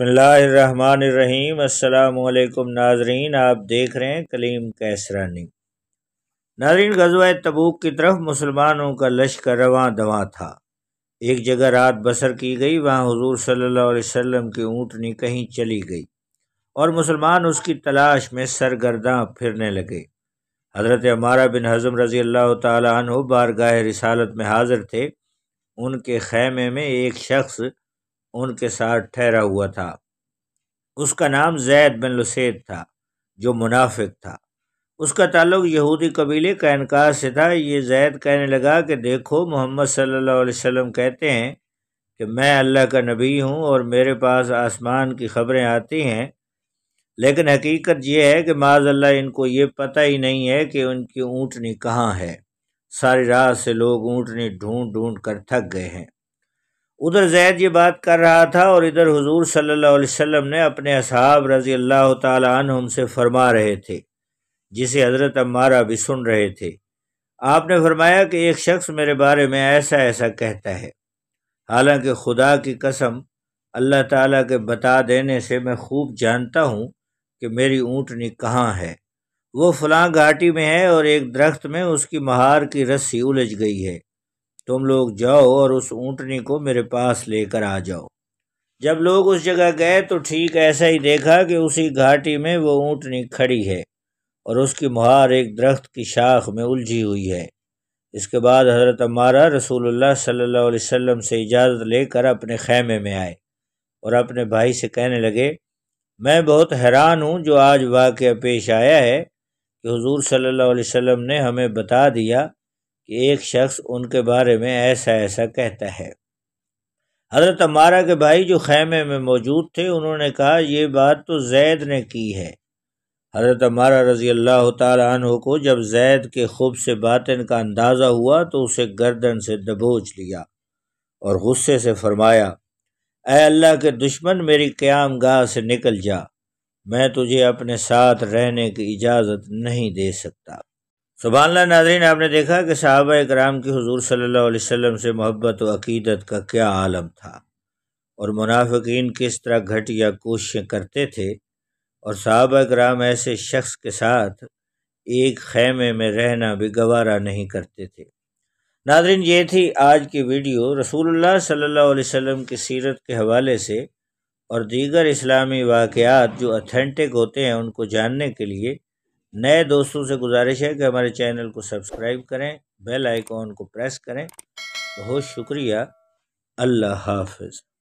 बसमीम अल्लाम नाजरीन आप देख रहे हैं कलीम कैसरानी नाजरीन गजवा तबूक की तरफ मुसलमानों का लश्कर रवा दवा था एक जगह रात बसर की गई वहाँ हजूर सल्लल्लाहु की ऊँटनी कहीं चली गई और मुसलमान उसकी तलाश में सरगर्दा फिरने लगे हज़रत हमारा बिन हज़म रज़ी अल्लाह तु रिसालत में हाज़िर थे उनके खैमे में एक शख्स उनके साथ ठहरा हुआ था उसका नाम जैद बिन लुसैद था जो मुनाफिक था उसका ताल्लुक यहूदी कबीले का इनकार से था ये जैद कहने लगा कि देखो मोहम्मद सल्लल्लाहु अलैहि वसल्लम कहते हैं कि मैं अल्लाह का नबी हूँ और मेरे पास आसमान की खबरें आती हैं लेकिन हकीकत यह है कि माजल्ला इनको ये पता ही नहीं है कि उनकी ऊँटनी कहाँ है सारी रात से लोग ऊँटनी ढूंढ ढूंढ कर थक गए हैं उधर जैद ये बात कर रहा था और इधर हुजूर सल्लल्लाहु अलैहि वसल्लम ने अपने असहाब रज़ी अल्लाह तुम से फरमा रहे थे जिसे हज़रत अम्मारा भी सुन रहे थे आपने फरमाया कि एक शख्स मेरे बारे में ऐसा ऐसा कहता है हालांकि खुदा की कसम अल्लाह ताला के बता देने से मैं खूब जानता हूँ कि मेरी ऊँटनी कहाँ है वो फलां घाटी में है और एक दरख्त में उसकी महार की रस्सी उलझ गई है तुम लोग जाओ और उस ऊँटनी को मेरे पास लेकर आ जाओ जब लोग उस जगह गए तो ठीक ऐसा ही देखा कि उसी घाटी में वो ऊँटनी खड़ी है और उसकी मुहार एक दरख्त की शाख में उलझी हुई है इसके बाद हज़रत अम्मारा रसूलुल्लाह सल्लल्लाहु अलैहि वसल्लम से इजाज़त लेकर अपने खैमे में आए और अपने भाई से कहने लगे मैं बहुत हैरान हूँ जो आज वाक़ पेश आया है कि हुजूर सल्लल्लाहु अलैहि वसल्लम ने हमें बता दिया कि एक शख्स उनके बारे में ऐसा ऐसा कहता है हजरत अमारा के भाई जो खैमे में मौजूद थे उन्होंने कहा यह बात तो जैद ने की है हजरत अमारा रजी अल्लाह तु को जब जैद के खूब से बातन का अंदाज़ा हुआ तो उसे गर्दन से दबोच लिया और गुस्से से फरमाया ए अल्लाह के दुश्मन मेरी क्याम गाह से निकल जा मैं तुझे अपने साथ रहने की इजाज़त नहीं दे सकता सुबहानला नाजरीन आपने देखा कि साहब कराम की हजूर सल्ला वसम से मोहब्बत व अकीदत का क्या आलम था और मुनाफिकीन किस तरह घट या कोशिशें करते थे और साहब कराम ऐसे शख्स के साथ एक खैमे में रहना भी गवारा नहीं करते थे नादरीन ये थी आज की वीडियो रसूल सल्ला अलैहि की सीरत के हवाले से और दीगर इस्लामी वाक़ात जो अथेंटिक होते हैं उनको जानने के लिए नए दोस्तों से गुजारिश है कि हमारे चैनल को सब्सक्राइब करें बेल आइकॉन को प्रेस करें बहुत शुक्रिया अल्लाह हाफिज़